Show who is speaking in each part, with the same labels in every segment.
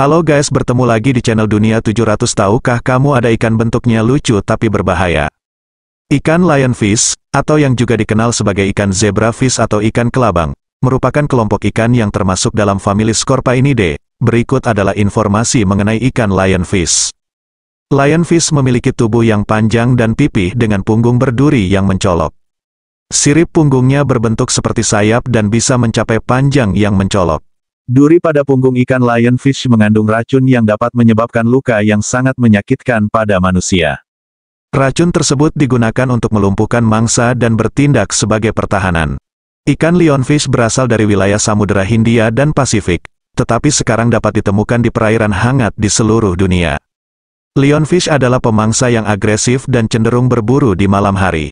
Speaker 1: Halo guys bertemu lagi di channel Dunia 700 Tahukah kamu ada ikan bentuknya lucu tapi berbahaya? Ikan lionfish, atau yang juga dikenal sebagai ikan zebrafish atau ikan kelabang, merupakan kelompok ikan yang termasuk dalam famili Scorpainidae. Berikut adalah informasi mengenai ikan lionfish. Lionfish memiliki tubuh yang panjang dan pipih dengan punggung berduri yang mencolok. Sirip punggungnya berbentuk seperti sayap dan bisa mencapai panjang yang mencolok. Duri pada punggung ikan lionfish mengandung racun yang dapat menyebabkan luka yang sangat menyakitkan pada manusia. Racun tersebut digunakan untuk melumpuhkan mangsa dan bertindak sebagai pertahanan. Ikan lionfish berasal dari wilayah Samudera Hindia dan Pasifik, tetapi sekarang dapat ditemukan di perairan hangat di seluruh dunia. Lionfish adalah pemangsa yang agresif dan cenderung berburu di malam hari.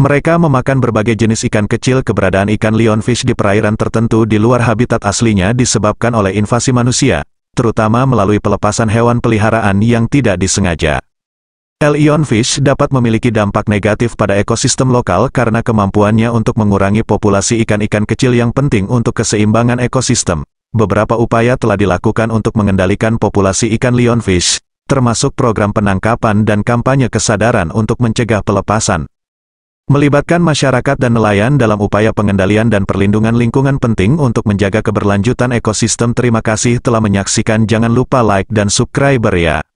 Speaker 1: Mereka memakan berbagai jenis ikan kecil keberadaan ikan lionfish di perairan tertentu di luar habitat aslinya disebabkan oleh invasi manusia, terutama melalui pelepasan hewan peliharaan yang tidak disengaja. Lionfish dapat memiliki dampak negatif pada ekosistem lokal karena kemampuannya untuk mengurangi populasi ikan-ikan kecil yang penting untuk keseimbangan ekosistem. Beberapa upaya telah dilakukan untuk mengendalikan populasi ikan lionfish, termasuk program penangkapan dan kampanye kesadaran untuk mencegah pelepasan. Melibatkan masyarakat dan nelayan dalam upaya pengendalian dan perlindungan lingkungan penting untuk menjaga keberlanjutan ekosistem. Terima kasih telah menyaksikan. Jangan lupa like dan subscriber ya.